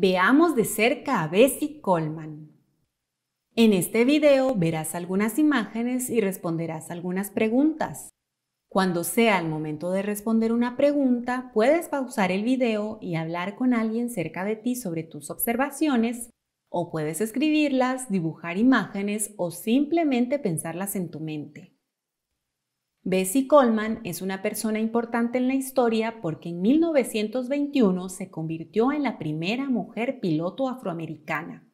Veamos de cerca a Bessie Coleman. En este video verás algunas imágenes y responderás algunas preguntas. Cuando sea el momento de responder una pregunta, puedes pausar el video y hablar con alguien cerca de ti sobre tus observaciones, o puedes escribirlas, dibujar imágenes o simplemente pensarlas en tu mente. Bessie Coleman es una persona importante en la historia porque en 1921 se convirtió en la primera mujer piloto afroamericana.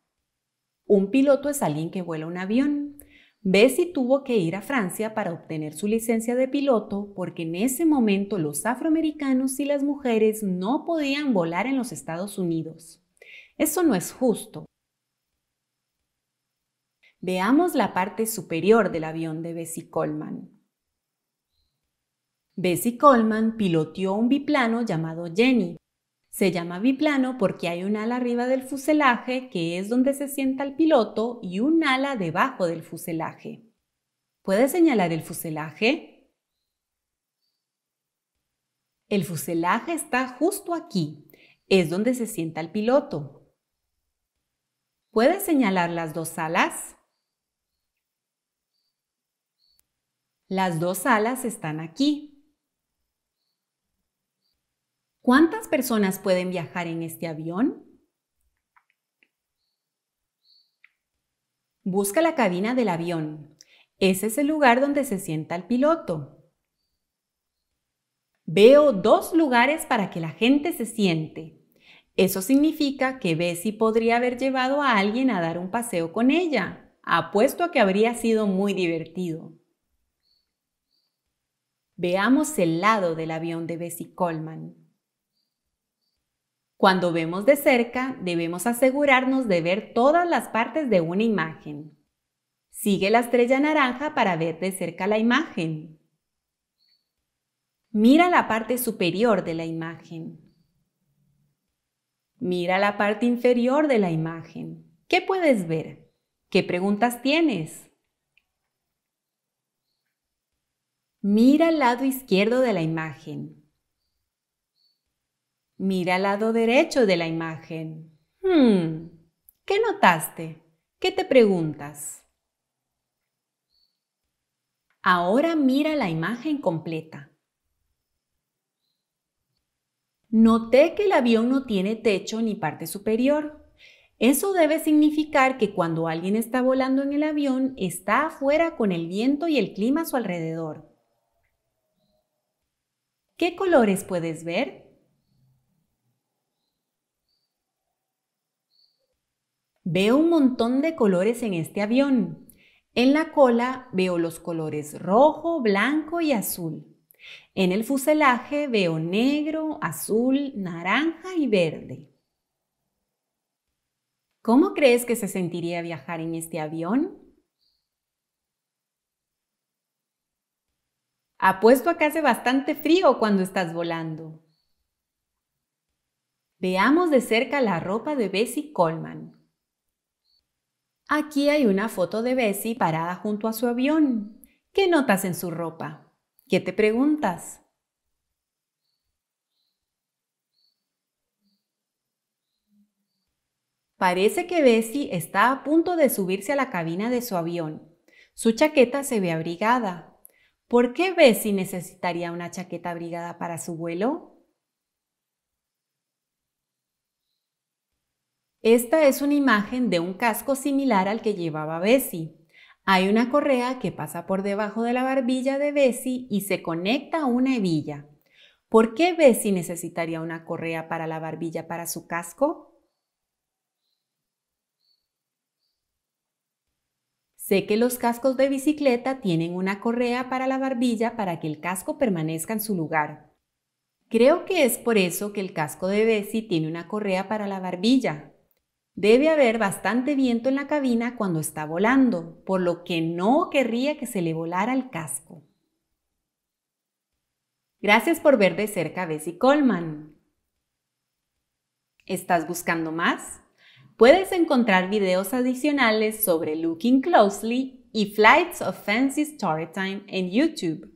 Un piloto es alguien que vuela un avión. Bessie tuvo que ir a Francia para obtener su licencia de piloto porque en ese momento los afroamericanos y las mujeres no podían volar en los Estados Unidos. Eso no es justo. Veamos la parte superior del avión de Bessie Coleman. Bessie Coleman piloteó un biplano llamado Jenny. Se llama biplano porque hay un ala arriba del fuselaje, que es donde se sienta el piloto, y un ala debajo del fuselaje. ¿Puede señalar el fuselaje? El fuselaje está justo aquí. Es donde se sienta el piloto. ¿Puede señalar las dos alas? Las dos alas están aquí. ¿Cuántas personas pueden viajar en este avión? Busca la cabina del avión. Ese es el lugar donde se sienta el piloto. Veo dos lugares para que la gente se siente. Eso significa que Bessie podría haber llevado a alguien a dar un paseo con ella. Apuesto a que habría sido muy divertido. Veamos el lado del avión de Bessie Coleman. Cuando vemos de cerca, debemos asegurarnos de ver todas las partes de una imagen. Sigue la estrella naranja para ver de cerca la imagen. Mira la parte superior de la imagen. Mira la parte inferior de la imagen. ¿Qué puedes ver? ¿Qué preguntas tienes? Mira el lado izquierdo de la imagen. Mira al lado derecho de la imagen. Hmm, ¿Qué notaste? ¿Qué te preguntas? Ahora mira la imagen completa. Noté que el avión no tiene techo ni parte superior. Eso debe significar que cuando alguien está volando en el avión está afuera con el viento y el clima a su alrededor. ¿Qué colores puedes ver? Veo un montón de colores en este avión. En la cola veo los colores rojo, blanco y azul. En el fuselaje veo negro, azul, naranja y verde. ¿Cómo crees que se sentiría viajar en este avión? Apuesto a que hace bastante frío cuando estás volando. Veamos de cerca la ropa de Bessie Coleman. Aquí hay una foto de Bessie parada junto a su avión. ¿Qué notas en su ropa? ¿Qué te preguntas? Parece que Bessie está a punto de subirse a la cabina de su avión. Su chaqueta se ve abrigada. ¿Por qué Bessie necesitaría una chaqueta abrigada para su vuelo? Esta es una imagen de un casco similar al que llevaba Bessie. Hay una correa que pasa por debajo de la barbilla de Bessie y se conecta a una hebilla. ¿Por qué Bessie necesitaría una correa para la barbilla para su casco? Sé que los cascos de bicicleta tienen una correa para la barbilla para que el casco permanezca en su lugar. Creo que es por eso que el casco de Bessie tiene una correa para la barbilla. Debe haber bastante viento en la cabina cuando está volando, por lo que no querría que se le volara el casco. Gracias por ver de cerca a Bessie Coleman. ¿Estás buscando más? Puedes encontrar videos adicionales sobre Looking Closely y Flights of Fancy Storytime en YouTube.